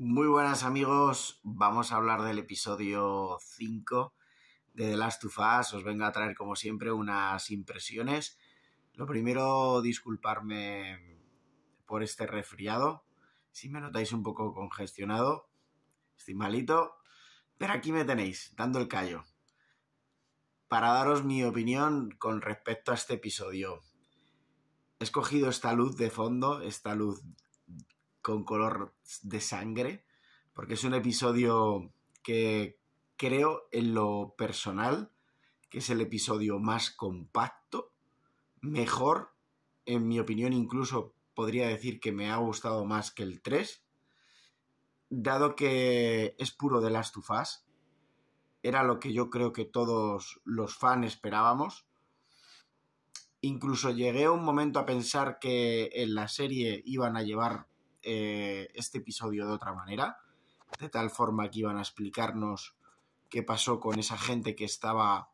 Muy buenas amigos, vamos a hablar del episodio 5 de The Last of Us. Os vengo a traer como siempre unas impresiones. Lo primero, disculparme por este resfriado. Si me notáis un poco congestionado, estoy malito, pero aquí me tenéis, dando el callo. Para daros mi opinión con respecto a este episodio. He escogido esta luz de fondo, esta luz con color de sangre, porque es un episodio que creo en lo personal que es el episodio más compacto, mejor, en mi opinión incluso podría decir que me ha gustado más que el 3, dado que es puro de las tufas, era lo que yo creo que todos los fans esperábamos. Incluso llegué a un momento a pensar que en la serie iban a llevar eh, este episodio de otra manera, de tal forma que iban a explicarnos qué pasó con esa gente que estaba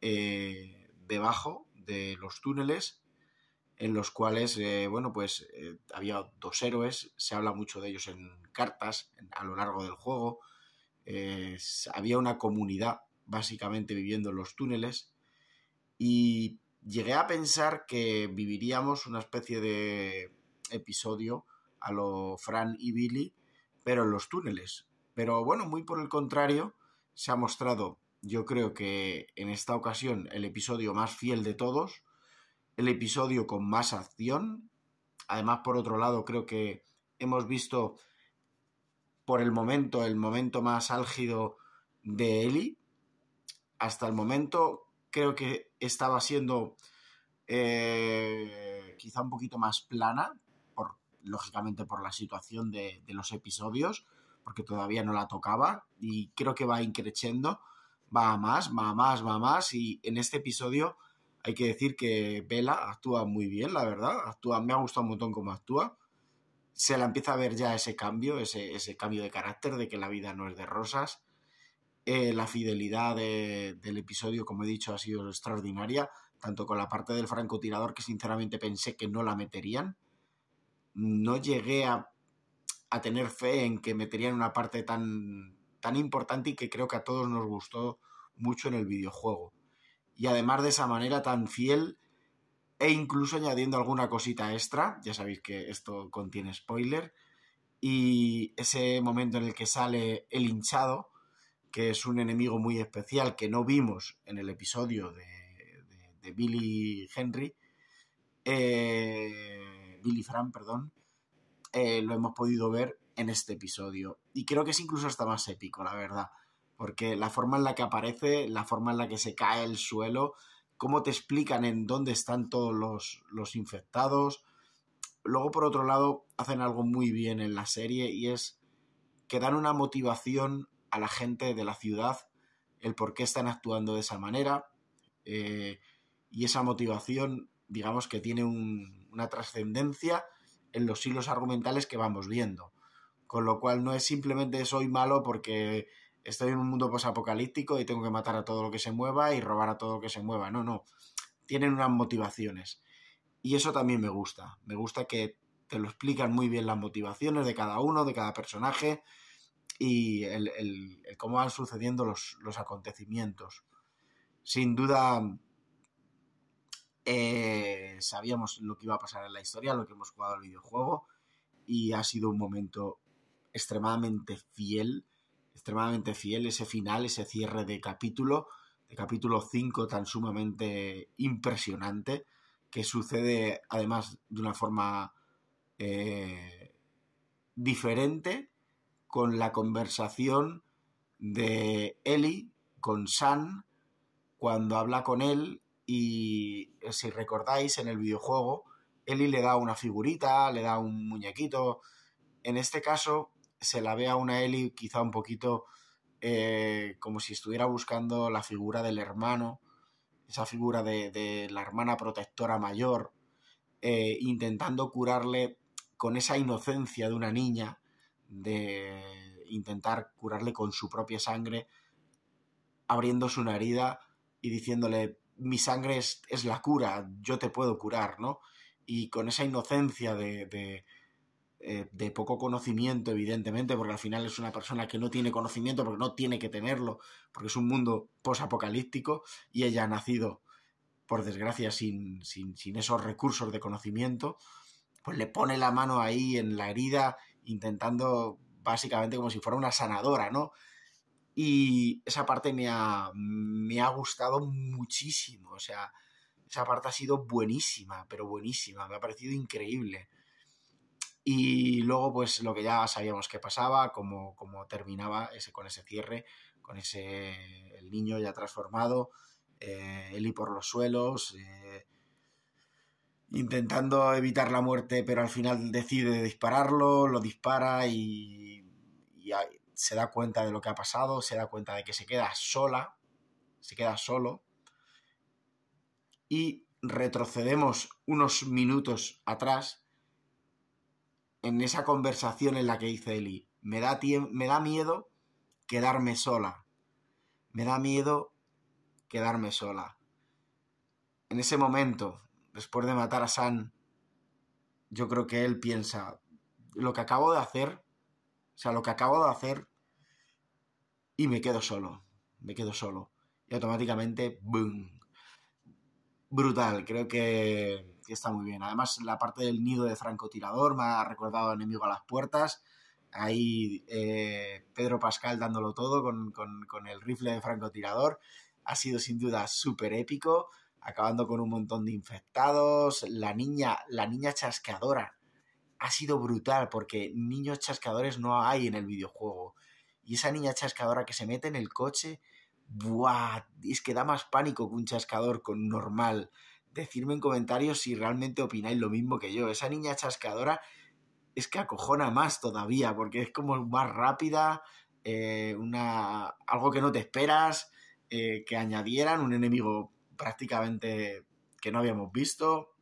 eh, debajo de los túneles, en los cuales, eh, bueno, pues había dos héroes, se habla mucho de ellos en cartas a lo largo del juego, había una comunidad básicamente viviendo en los túneles y llegué a pensar que viviríamos una especie de episodio a lo Fran y Billy, pero en los túneles. Pero bueno, muy por el contrario, se ha mostrado, yo creo que en esta ocasión, el episodio más fiel de todos, el episodio con más acción. Además, por otro lado, creo que hemos visto por el momento, el momento más álgido de Eli. Hasta el momento, creo que estaba siendo eh, quizá un poquito más plana, lógicamente por la situación de, los episodios, porque todavía no la tocaba y creo que va increciendo, va a más, va a más, va a más y en este episodio hay que decir que Vela actúa muy bien, la verdad, actúa, me ha gustado un montón cómo actúa, se la empieza a ver ya ese cambio, ese, cambio de carácter de que la vida no es de rosas. Eh, la fidelidad del episodio, como he dicho, ha sido extraordinaria, tanto con la parte del francotirador que sinceramente pensé que no la meterían, no llegué a, a tener fe en que meterían una parte tan, tan importante y que creo que a todos nos gustó mucho en el videojuego. Y además de esa manera tan fiel e incluso añadiendo alguna cosita extra, ya sabéis que esto contiene spoiler, y ese momento en el que sale el hinchado, que es un enemigo muy especial que no vimos en el episodio de, de, de Billy Henry, eh, Billy Fran, perdón, eh, lo hemos podido ver en este episodio. Y creo que es incluso hasta más épico, la verdad. Porque la forma en la que aparece, la forma en la que se cae el suelo, cómo te explican en dónde están todos los, infectados. Luego, por otro lado, hacen algo muy bien en la serie y es que dan una motivación a la gente de la ciudad, el por qué están actuando de esa manera. Eh, y esa motivación digamos que tiene una trascendencia en los hilos argumentales que vamos viendo. Con lo cual no es simplemente soy malo porque estoy en un mundo posapocalíptico y tengo que matar a todo lo que se mueva y robar a todo lo que se mueva. No, no. Tienen unas motivaciones. Y eso también me gusta. Me gusta que te lo explican muy bien las motivaciones de cada uno, de cada personaje y el, cómo van sucediendo los, los acontecimientos. Sin duda, eh, sabíamos lo que iba a pasar en la historia, lo que hemos jugado al videojuego, y ha sido un momento extremadamente fiel, extremadamente fiel ese final, ese cierre de capítulo, de capítulo 5 tan sumamente impresionante, que sucede además de una forma eh, diferente con la conversación de Eli con San cuando habla con él y eh, si recordáis en el videojuego, Eli le da una figurita, le da un muñequito. En este caso se la ve a una Eli quizá un poquito eh, como si estuviera buscando la figura del hermano, esa figura de, la hermana protectora mayor, eh, intentando curarle con esa inocencia de una niña, de intentar curarle con su propia sangre, abriéndose una herida y diciéndole mi sangre es, la cura, yo te puedo curar, ¿no? Y con esa inocencia de, de eh, de poco conocimiento, evidentemente, porque al final es una persona que no tiene conocimiento, porque no tiene que tenerlo, porque es un mundo posapocalíptico y ella ha nacido, por desgracia, sin, sin, sin, esos recursos de conocimiento, pues le pone la mano ahí en la herida, intentando básicamente como si fuera una sanadora, ¿no? Y esa parte me ha, me ha gustado muchísimo. O sea, esa parte ha sido buenísima, pero buenísima. Me ha parecido increíble. Y luego, pues lo que ya sabíamos que pasaba, como terminaba ese, con ese cierre, con ese el niño ya transformado, eh, él y por los suelos, eh, intentando evitar la muerte, pero al final decide dispararlo, lo dispara y, y, se da cuenta de lo que ha pasado, se da cuenta de que se queda sola, se queda solo, y retrocedemos unos minutos atrás en esa conversación en la que dice Eli, me da, me da miedo quedarme sola, me da miedo quedarme sola. En ese momento, después de matar a San, yo creo que él piensa, lo que acabo de hacer o sea, lo que acabo de hacer y me quedo solo. Me quedo solo. Y automáticamente, ¡boom! Brutal, creo que, está muy bien. Además, la parte del nido de francotirador me ha recordado Enemigo a las Puertas. Ahí eh, Pedro Pascal dándolo todo con, con el rifle de francotirador. Ha sido sin duda súper épico acabando con un montón de infectados, la niña, la niña chasqueadora, ha sido brutal porque niños chascadores no hay en el videojuego. Y esa niña chascadora que se mete en el coche, ¡buah! Es que da más pánico que un chascador con normal. Decirme en comentarios si realmente opináis lo mismo que yo. Esa niña chascadora es que acojona más todavía porque es como más rápida, eh, una, algo que no te esperas, eh, que añadieran un enemigo prácticamente que no habíamos visto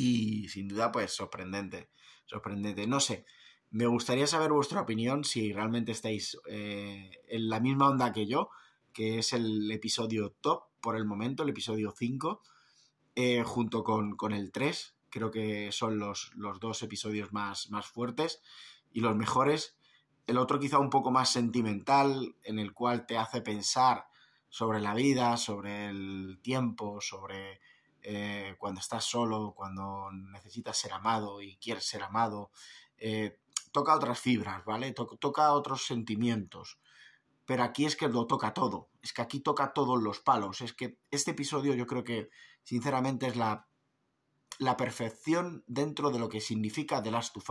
y sin duda pues sorprendente, sorprendente. No sé, me gustaría saber vuestra opinión si realmente estáis eh, en la misma onda que yo, que es el episodio top por el momento, el episodio 5, eh, junto con, el 3. Creo que son los, los dos episodios más, más fuertes y los mejores. El otro quizá un poco más sentimental, en el cual te hace pensar sobre la vida, sobre el tiempo, sobre eh, cuando estás solo, cuando necesitas ser amado y quieres ser amado, eh, toca otras fibras, ¿vale? toca otros sentimientos. Pero aquí es que lo toca todo, es que aquí toca todos los palos, es que este episodio yo creo que sinceramente es la, la perfección dentro de lo que significa The Last of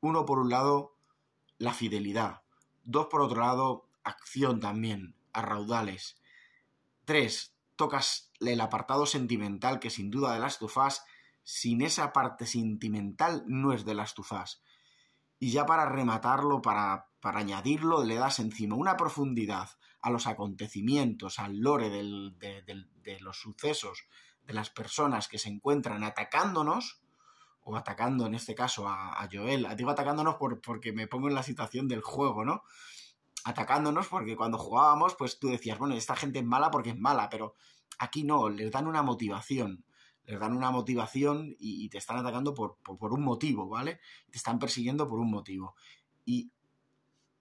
Uno por un lado, la fidelidad. Dos por otro lado, acción también, a raudales. Tres, tocas el apartado sentimental que sin duda de las tufas, sin esa parte sentimental no es de las tufas. Y ya para rematarlo, para, para añadirlo, le das encima una profundidad a los acontecimientos, al lore de, los sucesos, de las personas que se encuentran atacándonos, o atacando en este caso a, Joel, digo atacándonos por, porque me pongo en la situación del juego, ¿no? atacándonos, porque cuando jugábamos, pues tú decías, bueno, esta gente es mala porque es mala, pero aquí no, les dan una motivación. Les dan una motivación y, te están atacando por, un motivo, ¿vale? Te están persiguiendo por un motivo. Y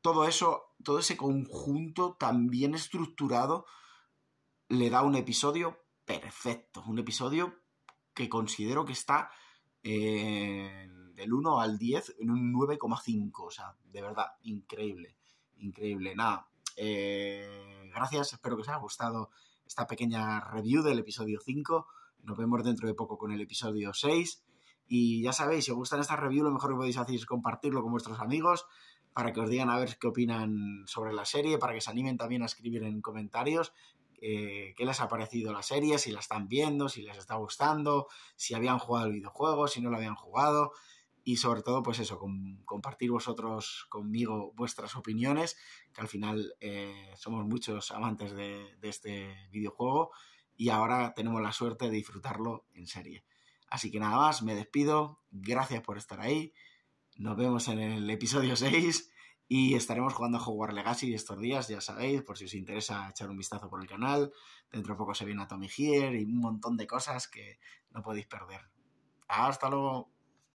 todo eso, todo ese conjunto tan bien estructurado, le da un episodio perfecto. Un episodio que considero que está eh, del 1 al 10 en un 9,5. O sea, de verdad, increíble increíble. Nada, eh, gracias, espero que os haya gustado esta pequeña review del episodio 5. Nos vemos dentro de poco con el episodio 6. Y ya sabéis, si os gustan estas reviews, lo mejor que podéis hacer es compartirlo con vuestros amigos para que os digan a ver qué opinan sobre la serie, para que se animen también a escribir en comentarios eh, qué les ha parecido la serie, si la están viendo, si les está gustando, si habían jugado el videojuego, si no lo habían jugado y sobre todo, pues eso, compartir vosotros conmigo vuestras opiniones, que al final eh, somos muchos amantes de, este videojuego y ahora tenemos la suerte de disfrutarlo en serie. Así que nada más, me despido, gracias por estar ahí, nos vemos en el episodio 6 y estaremos jugando a Hogwarts Legacy estos días, ya sabéis, por si os interesa echar un vistazo por el canal, dentro de poco se viene a Tommy Here y un montón de cosas que no podéis perder. Hasta luego.